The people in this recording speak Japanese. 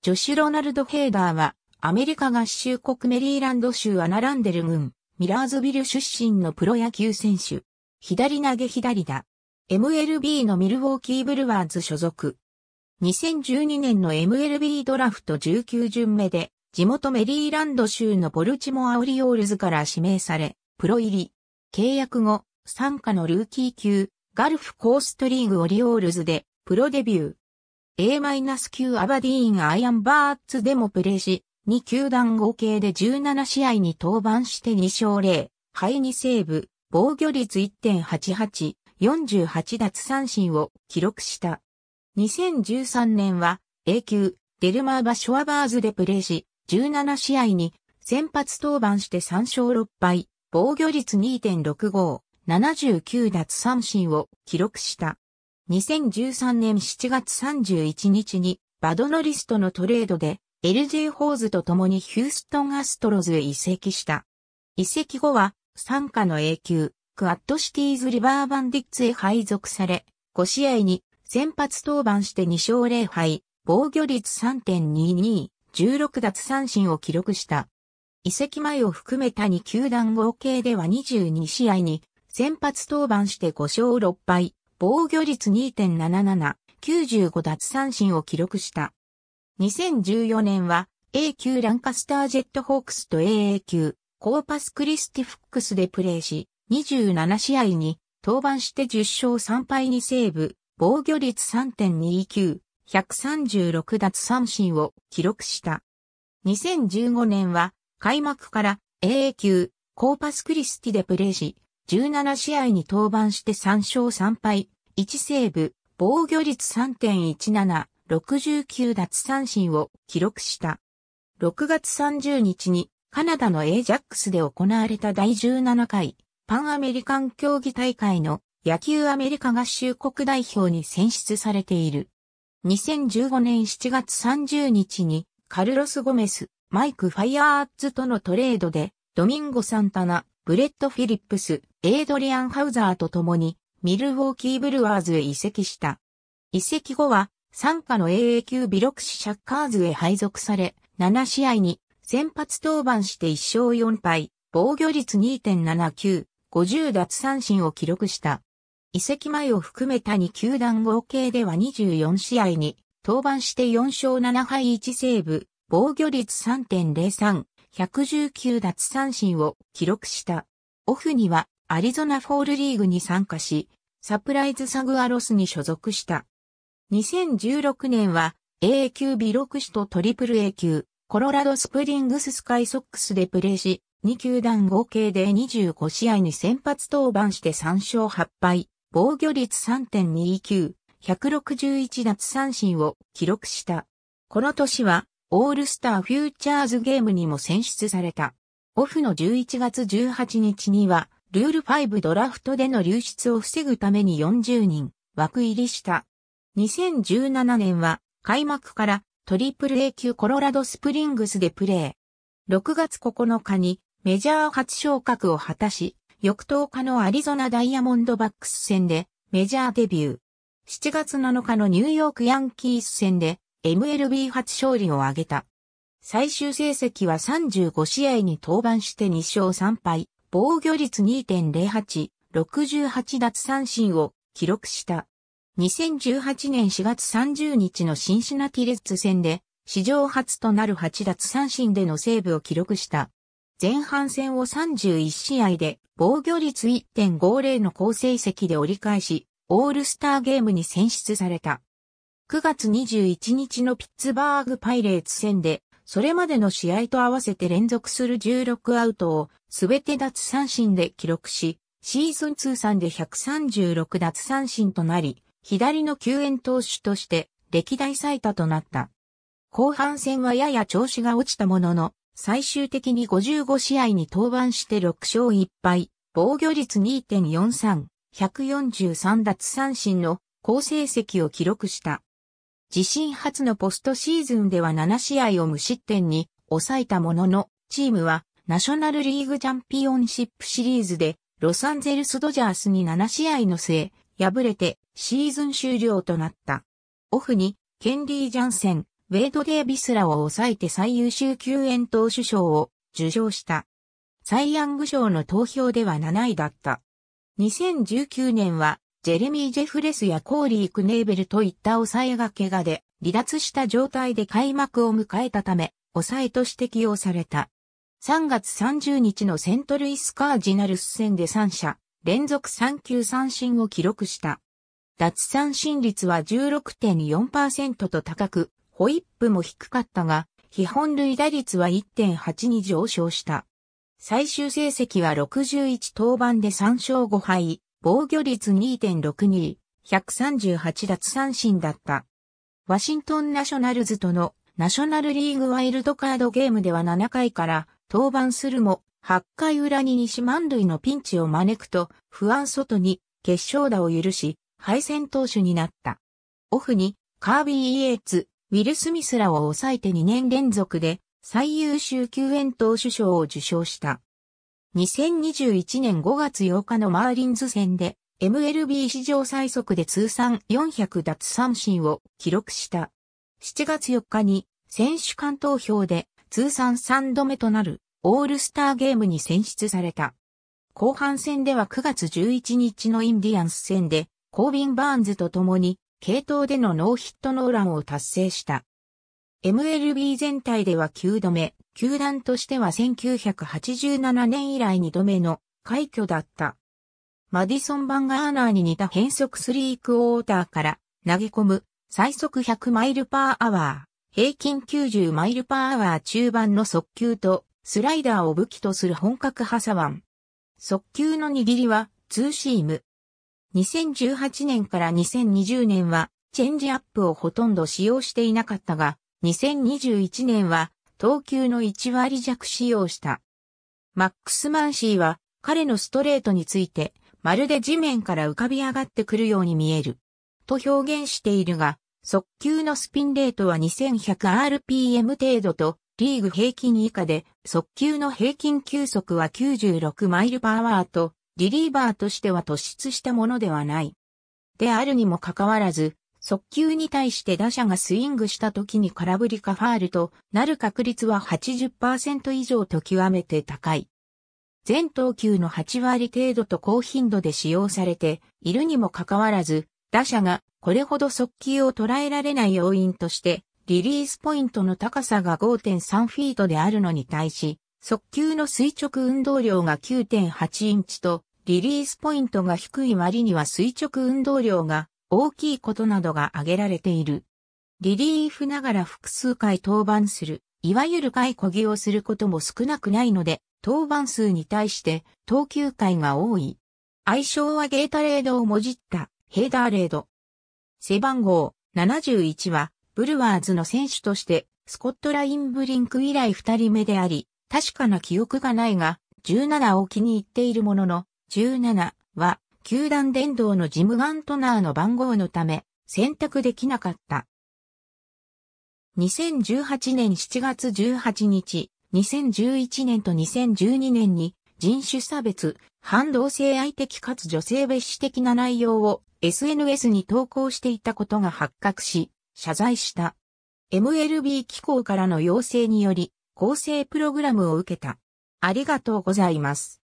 ジョシュ・ロナルド・ヘーダーは、アメリカ合衆国メリーランド州アナランデル郡、ミラーズビル出身のプロ野球選手。左投げ左打。MLB のミルウォーキーブルワーズ所属。2012年の MLB ドラフト19巡目で、地元メリーランド州のボルチモアオリオールズから指名され、プロ入り。契約後、参加のルーキー級、ガルフコーストリーグオリオールズで、プロデビュー。A-9 アバディーンアイアンバーツでもプレーし、2球団合計で17試合に登板して2勝0、敗2セーブ、防御率1.88、48奪三振を記録した。2013年は A 級デルマーバ・ショアバーズでプレーし、17試合に先発登板して3勝6敗、防御率2.65、79奪三振を記録した。2013年7月31日にバドノリストのトレードで LJ ホーズと共にヒューストンアストロズへ移籍した。移籍後は参加の永久、クアッドシティーズリバーバンディッツへ配属され、5試合に先発登板して2勝0敗、防御率3.22、16奪三振を記録した。移籍前を含めた2球団合計では22試合に先発登板して5勝6敗、防御率2.77、95奪三振を記録した。2014年は A 級ランカスタージェットホークスと AA 級コーパスクリスティフックスでプレーし、27試合に登板して10勝3敗にセーブ、防御率3.29、136奪三振を記録した。2015年は開幕から AA 級コーパスクリスティでプレーし、17試合に登板して3勝3敗、1セーブ、防御率3.17、69奪三振を記録した。6月30日にカナダの A ジャックスで行われた第17回パンアメリカン競技大会の野球アメリカ合衆国代表に選出されている。2015年7月30日にカルロス・ゴメス、マイク・ファイアーズとのトレードでドミンゴ・サンタナ、ブレッド・フィリップス、エイドリアン・ハウザーと共にミルウォーキー・ブルワーズへ移籍した。移籍後は、参加の AA 級ビロクシ・シャッカーズへ配属され、7試合に先発登板して1勝4敗、防御率2.79、50奪三振を記録した。移籍前を含めた2球団合計では24試合に登板して4勝7敗1セーブ、防御率3.03、119奪三振を記録した。オフにはアリゾナフォールリーグに参加し、サプライズサグアロスに所属した。2016年は A 級ビロクシとトリプル A 級、コロラドスプリングススカイソックスでプレーし、2球団合計で25試合に先発登板して3勝8敗、防御率3.29、161奪三振を記録した。この年は、オールスターフューチャーズゲームにも選出された。オフの11月18日には、ルール5ドラフトでの流出を防ぐために40人枠入りした。2017年は開幕からトリプル A 級コロラドスプリングスでプレー。6月9日にメジャー初昇格を果たし、翌10日のアリゾナダイヤモンドバックス戦でメジャーデビュー。7月7日のニューヨークヤンキース戦で MLB 初勝利を挙げた。最終成績は35試合に登板して2勝3敗、防御率2.08、68奪三振を記録した。2018年4月30日のシンシナティレッツ戦で、史上初となる8奪三振でのセーブを記録した。前半戦を31試合で防御率1.50の好成績で折り返し、オールスターゲームに選出された。9月21日のピッツバーグパイレーツ戦でそれまでの試合と合わせて連続する16アウトを全て奪三振で記録し、シーズン通算で136奪三振となり、左の救援投手として歴代最多となった。後半戦はやや調子が落ちたものの、最終的に55試合に登板して6勝1敗、防御率2.43、143奪三振の好成績を記録した。自身初のポストシーズンでは7試合を無失点に抑えたものの、チームはナショナルリーグチャンピオンシップシリーズでロサンゼルスドジャースに7試合の末、敗れてシーズン終了となった。オフにケンリー・ジャンセン、ウェイド・デービスらを抑えて最優秀救援投手賞を受賞した。サイ・ヤング賞の投票では7位だった。2019年はジェレミー・ジェフレスやコーリー・クネーベルといった抑えが怪我で離脱した状態で開幕を迎えたため、抑えとして起用された。3月30日のセントルイス・カージナルス戦で3者、連続3球三振を記録した。脱三振率は16.4%と高く、ホイップも低かったが、基本類打率は1.8に上昇した。最終成績は61登板で3勝5敗、防御率2.62、138奪三振だった。ワシントンナショナルズとのナショナルリーグワイルドカードゲームでは7回から登板するも、8回裏に西満塁のピンチを招くと、不安外に決勝打を許し、敗戦投手になった。オフに、カービー・イエーツ、ウィル・スミスらを抑えて2年連続で、最優秀救援投手賞を受賞した。2021年5月8日のマーリンズ戦で MLB 史上最速で通算400奪三振を記録した。7月4日に選手間投票で通算3度目となるオールスターゲームに選出された。後半戦では9月11日のインディアンス戦でコービン・バーンズと共に系統でのノーヒットノーランを達成した。MLB 全体では9度目、球団としては1987年以来2度目の快挙だった。マディソン・バンガーナーに似た変速スリークオーターから投げ込む最速100マイルパーアワー、平均90マイルパーアワー中盤の速球とスライダーを武器とする本格派ワン。速球の握りはツーシーム。2018年から2020年はチェンジアップをほとんど使用していなかったが、2021年は投球の1割弱使用した。マックス・マンシーは彼のストレートについて、まるで地面から浮かび上がってくるように見える。と表現しているが、速球のスピンレートは 2100rpm 程度と、リーグ平均以下で、速球の平均球速は96マイルパワーと、リリーバーとしては突出したものではない。であるにもかかわらず、速球に対して打者がスイングした時に空振りかファールとなる確率は80%以上と極めて高い。全投球の8割程度と高頻度で使用されているにもかかわらず、打者がこれほど速球を捉えられない要因として、リリースポイントの高さが5.3フィートであるのに対し、速球の垂直運動量が9.8インチと、リリースポイントが低い割には垂直運動量が大きいことなどが挙げられている。リリーフながら複数回登板する、いわゆる回こぎをすることも少なくないので、登板数に対して投球回が多い。愛称はゲータレードをもじったヘーダーレード。背番号71はブルワーズの選手としてスコットラインブリンク以来二人目であり、確かな記憶がないが、17を気に入っているものの、17は球団伝道のジム・ガントナーの番号のため選択できなかった。2018年7月18日、2011年と2012年に人種差別、反同性愛的かつ女性蔑視的な内容を SNS に投稿していたことが発覚し、謝罪した。MLB 機構からの要請により、構成プログラムを受けた。ありがとうございます。